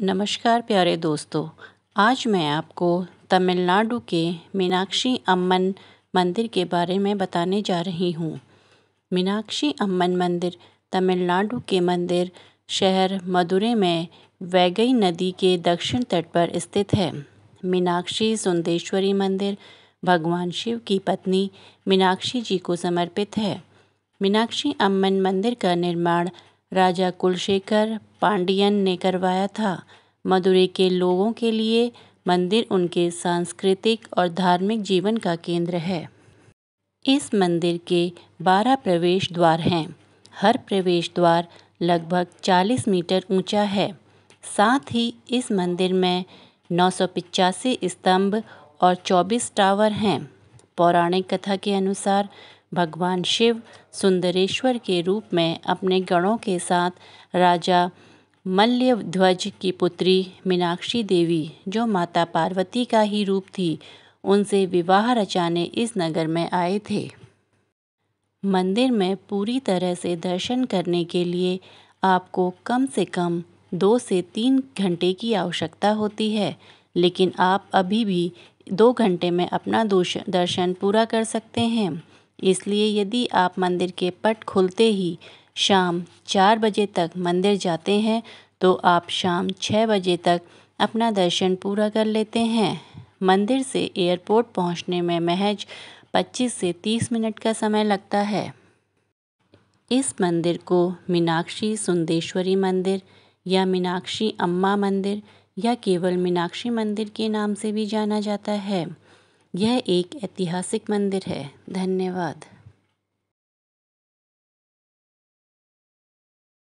नमस्कार प्यारे दोस्तों आज मैं आपको तमिलनाडु के मीनाक्षी अम्मन मंदिर के बारे में बताने जा रही हूँ मीनाक्षी अम्मन मंदिर तमिलनाडु के मंदिर शहर मदुरे में वैगई नदी के दक्षिण तट पर स्थित है मीनाक्षी सुंदेश्वरी मंदिर भगवान शिव की पत्नी मीनाक्षी जी को समर्पित है मीनाक्षी अम्मन मंदिर का निर्माण राजा कुलशेखर पांडियन ने करवाया था मदुरे के लोगों के लिए मंदिर उनके सांस्कृतिक और धार्मिक जीवन का केंद्र है इस मंदिर के बारह प्रवेश द्वार हैं हर प्रवेश द्वार लगभग 40 मीटर ऊंचा है साथ ही इस मंदिर में नौ स्तंभ और 24 टावर हैं पौराणिक कथा के अनुसार भगवान शिव सुंदरेश्वर के रूप में अपने गणों के साथ राजा मल्यध्वज की पुत्री मीनाक्षी देवी जो माता पार्वती का ही रूप थी उनसे विवाह रचाने इस नगर में आए थे मंदिर में पूरी तरह से दर्शन करने के लिए आपको कम से कम दो से तीन घंटे की आवश्यकता होती है लेकिन आप अभी भी दो घंटे में अपना दर्शन पूरा कर सकते हैं इसलिए यदि आप मंदिर के पट खुलते ही शाम चार बजे तक मंदिर जाते हैं तो आप शाम छः बजे तक अपना दर्शन पूरा कर लेते हैं मंदिर से एयरपोर्ट पहुंचने में महज 25 से 30 मिनट का समय लगता है इस मंदिर को मीनाक्षी सुंदेश्वरी मंदिर या मीनाक्षी अम्मा मंदिर या केवल मीनाक्षी मंदिर के नाम से भी जाना जाता है यह एक ऐतिहासिक मंदिर है धन्यवाद